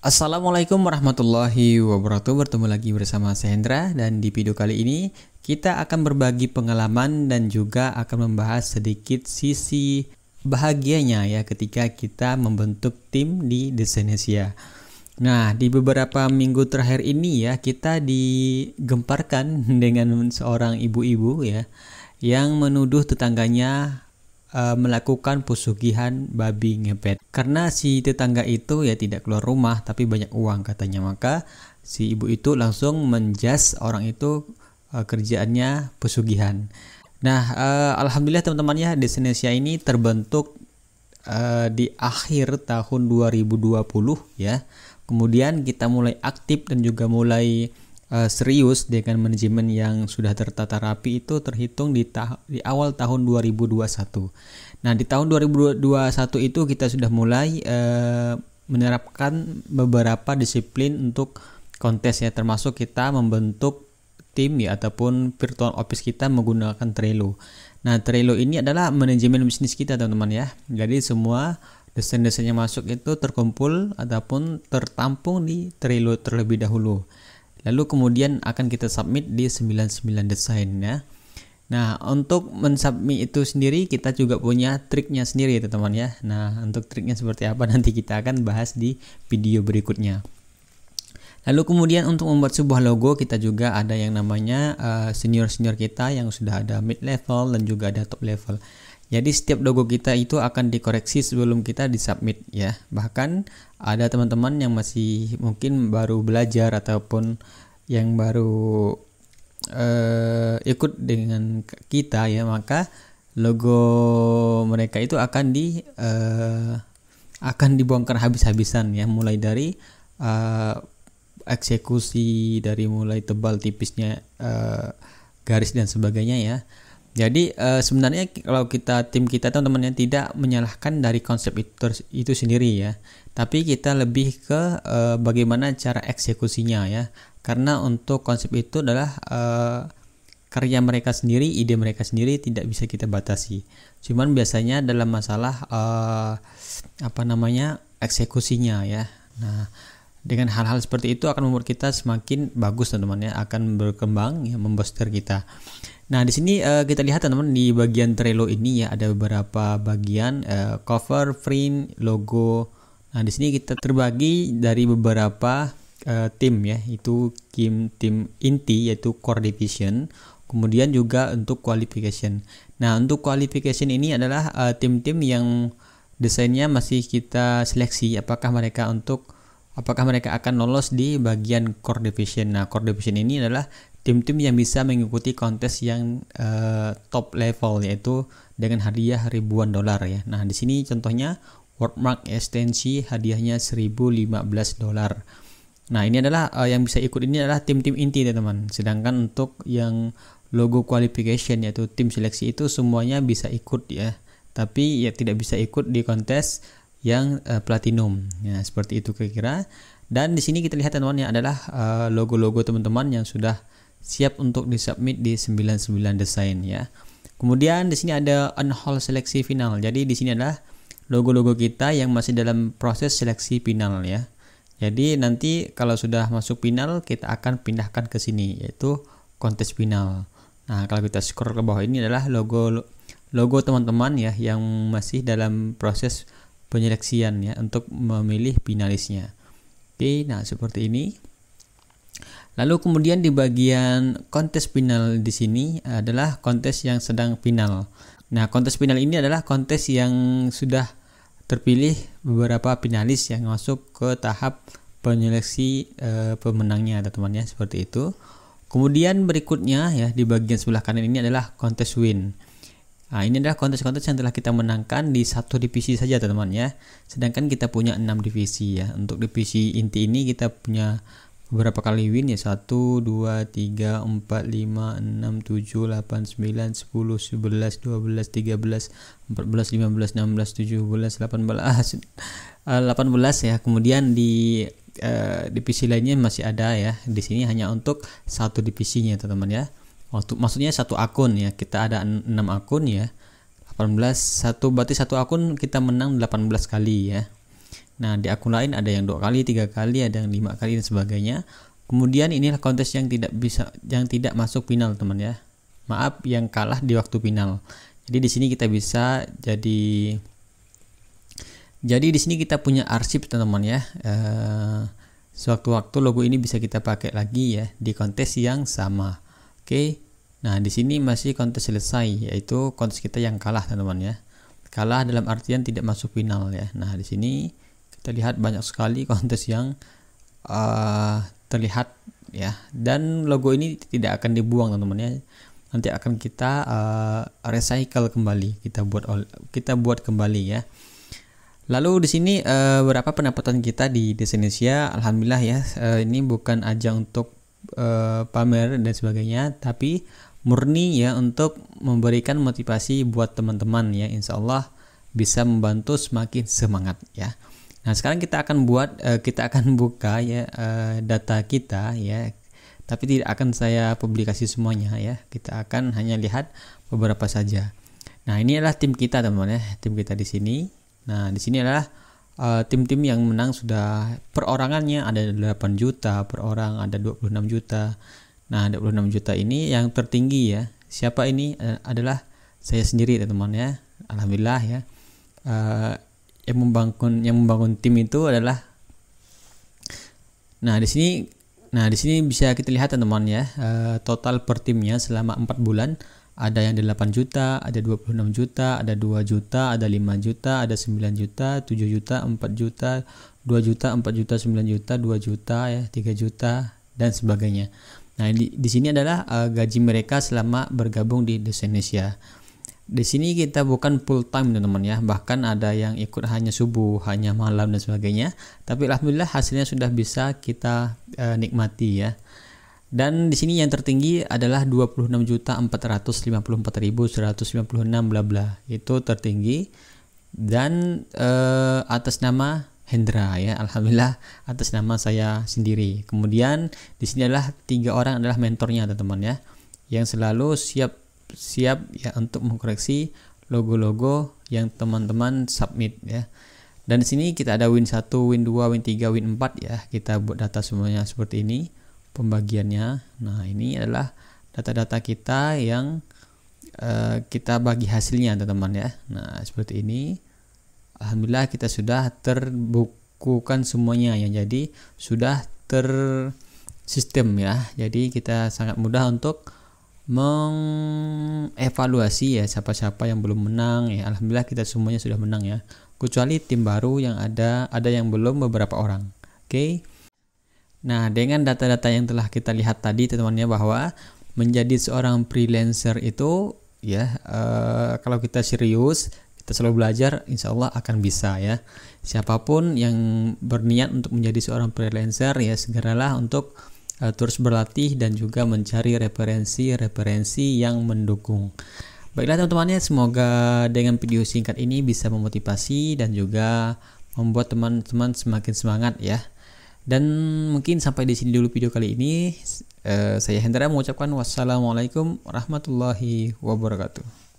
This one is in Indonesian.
Assalamualaikum warahmatullahi wabarakatuh Bertemu lagi bersama Sehendra Dan di video kali ini kita akan berbagi pengalaman Dan juga akan membahas sedikit sisi bahagianya ya Ketika kita membentuk tim di Desenesia Nah di beberapa minggu terakhir ini ya Kita digemparkan dengan seorang ibu-ibu ya Yang menuduh tetangganya Eh, melakukan pesugihan babi ngepet karena si tetangga itu ya tidak keluar rumah tapi banyak uang katanya maka si ibu itu langsung menjas orang itu uh, kerjaannya pesugihan nah uh, alhamdulillah teman teman ya Desinesia ini terbentuk uh, di akhir tahun 2020 ya kemudian kita mulai aktif dan juga mulai uh, serius dengan manajemen yang sudah tertata rapi itu terhitung di, ta di awal tahun 2021. Nah, di tahun 2021 itu kita sudah mulai uh, menerapkan beberapa disiplin untuk kontes ya termasuk kita membentuk tim ya ataupun virtual office kita menggunakan Trello. Nah, Trello ini adalah manajemen bisnis kita, teman-teman ya. Jadi semua desain-desain yang masuk itu terkumpul ataupun tertampung di Trello terlebih dahulu lalu kemudian akan kita submit di 99 desain ya Nah, untuk mensubmit itu sendiri kita juga punya triknya sendiri teman-teman ya. Nah, untuk triknya seperti apa nanti kita akan bahas di video berikutnya. Lalu kemudian untuk membuat sebuah logo kita juga ada yang namanya eh, senior-senior uh, senior -senior kita yang sudah ada mid level dan juga ada top level. Jadi setiap logo kita itu akan dikoreksi sebelum kita disubmit ya. Bahkan ada teman-teman yang masih mungkin baru belajar ataupun yang baru uh, ikut dengan kita ya, maka logo mereka itu akan di uh, akan dibongkar habis-habisan ya, mulai dari uh, eksekusi dari mulai tebal tipisnya uh, garis dan sebagainya ya jadi uh, sebenarnya kalau kita tim kita teman-teman yang tidak menyalahkan dari konsep itu, itu sendiri ya, tapi kita lebih ke uh, bagaimana cara eksekusinya ya. Karena untuk konsep itu adalah uh, karya mereka sendiri, ide mereka sendiri tidak bisa kita batasi. Cuman biasanya dalam masalah uh, apa namanya eksekusinya ya. Nah dengan hal-hal seperti itu akan membuat kita semakin bagus teman-teman ya akan berkembang ya memboster kita nah di sini uh, kita lihat teman-teman di bagian Trello ini ya ada beberapa bagian uh, cover print logo nah di sini kita terbagi dari beberapa uh, tim ya itu tim tim inti yaitu core division kemudian juga untuk qualification nah untuk qualification ini adalah tim-tim uh, tim -tim yang desainnya masih kita seleksi apakah mereka untuk apakah mereka akan lolos di bagian core division. Nah, core division ini adalah tim-tim yang bisa mengikuti kontes yang uh, top level yaitu dengan hadiah ribuan dolar ya. Nah, di sini contohnya Worldmark Extensi hadiahnya 1015 dolar. Nah, ini adalah uh, yang bisa ikut ini adalah tim-tim inti teman-teman. Sedangkan untuk yang logo qualification yaitu tim seleksi itu semuanya bisa ikut ya. Tapi ya tidak bisa ikut di kontes yang uh, platinum. ya seperti itu kira-kira. Dan di sini kita lihat teman-teman adalah logo eh, logo-logo teman-teman yang sudah siap untuk disubmit di 99 desain ya. Kemudian di sini ada unhaul seleksi final. Jadi di sini adalah logo-logo kita yang masih dalam proses seleksi final ya. Jadi nanti kalau sudah masuk final kita akan pindahkan ke sini yaitu kontes final. Nah, kalau kita scroll ke bawah ini adalah logo logo teman-teman ya yang masih dalam proses penyeleksian ya untuk memilih finalisnya. Oke, nah seperti ini. Lalu kemudian di bagian kontes final di sini adalah kontes yang sedang final. Nah, kontes final ini adalah kontes yang sudah terpilih beberapa finalis yang masuk ke tahap penyeleksi e, pemenangnya ada teman ya seperti itu. Kemudian berikutnya ya di bagian sebelah kanan ini adalah kontes win. Nah, ini adalah kontes-kontes yang telah kita menangkan di satu divisi saja, teman-teman ya. Sedangkan kita punya enam divisi ya. Untuk divisi inti ini kita punya beberapa kali win ya Satu, dua, tiga, empat, lima, enam, 1 2 3 4 5 6 belas, 8 belas, 10 belas, 12 belas, 14 belas, 16 belas, delapan eh, belas ya. Kemudian di uh, divisi lainnya masih ada ya. Di sini hanya untuk satu divisinya, teman-teman ya waktu maksudnya satu akun ya kita ada enam akun ya 18 satu berarti satu akun kita menang 18 kali ya nah di akun lain ada yang dua kali tiga kali ada yang lima kali dan sebagainya kemudian inilah kontes yang tidak bisa yang tidak masuk final teman ya maaf yang kalah di waktu final jadi di sini kita bisa jadi jadi di sini kita punya arsip teman-teman ya Suatu eh, sewaktu-waktu logo ini bisa kita pakai lagi ya di kontes yang sama Oke. Nah, di sini masih kontes selesai yaitu kontes kita yang kalah teman-teman ya. Kalah dalam artian tidak masuk final ya. Nah, di sini kita lihat banyak sekali kontes yang uh, terlihat ya dan logo ini tidak akan dibuang teman-teman ya nanti akan kita uh, recycle kembali kita buat kita buat kembali ya lalu di sini uh, berapa pendapatan kita di Desenesia? alhamdulillah ya uh, ini bukan ajang untuk Eh, pamer dan sebagainya tapi murni ya untuk memberikan motivasi buat teman-teman ya insya Allah bisa membantu semakin semangat ya nah sekarang kita akan buat eh, kita akan buka ya eh, data kita ya tapi tidak akan saya publikasi semuanya ya kita akan hanya lihat beberapa saja nah ini adalah tim kita teman-teman ya tim kita di sini nah di sini adalah tim eh, tim-tim yang menang sudah perorangannya ada 8 juta, per orang ada 26 juta. Nah, 26 juta ini yang tertinggi ya. Siapa ini eh, adalah saya sendiri teman-teman ya. Alhamdulillah ya. Uh, yang membangun yang membangun tim itu adalah Nah, di sini nah di sini bisa kita lihat teman-teman ya, uh, total per timnya selama 4 bulan ada yang 8 juta, ada 26 juta, ada 2 juta, ada 5 juta, ada 9 juta, 7 juta, 4 juta, 2 juta, 4 juta, 9 juta, 2 juta ya, 3 juta dan sebagainya. Nah, di, di sini adalah uh, gaji mereka selama bergabung di Desenesia. Di sini kita bukan full time teman-teman ya, bahkan ada yang ikut hanya subuh, hanya malam dan sebagainya. Tapi alhamdulillah hasilnya sudah bisa kita uh, nikmati ya. Dan di sini yang tertinggi adalah 26.454.196 bla bla. Itu tertinggi dan eh, atas nama Hendra ya. Alhamdulillah atas nama saya sendiri. Kemudian di sini adalah tiga orang adalah mentornya teman-teman ya. Yang selalu siap siap ya untuk mengkoreksi logo-logo yang teman-teman submit ya. Dan di sini kita ada win 1, win 2, win 3, win 4 ya. Kita buat data semuanya seperti ini pembagiannya. Nah, ini adalah data-data kita yang uh, kita bagi hasilnya, teman-teman ya. Nah, seperti ini. Alhamdulillah kita sudah terbukukan semuanya ya. Jadi sudah ter sistem ya. Jadi kita sangat mudah untuk mengevaluasi ya siapa-siapa yang belum menang ya. Alhamdulillah kita semuanya sudah menang ya. Kecuali tim baru yang ada ada yang belum beberapa orang. Oke. Okay? Nah, dengan data-data yang telah kita lihat tadi, teman-temannya bahwa menjadi seorang freelancer itu ya uh, kalau kita serius, kita selalu belajar, insya Allah akan bisa ya. Siapapun yang berniat untuk menjadi seorang freelancer ya segeralah untuk uh, terus berlatih dan juga mencari referensi-referensi yang mendukung. Baiklah teman-temannya, semoga dengan video singkat ini bisa memotivasi dan juga membuat teman-teman semakin semangat ya dan mungkin sampai di sini dulu video kali ini. Uh, saya Hendra mengucapkan wassalamualaikum warahmatullahi wabarakatuh.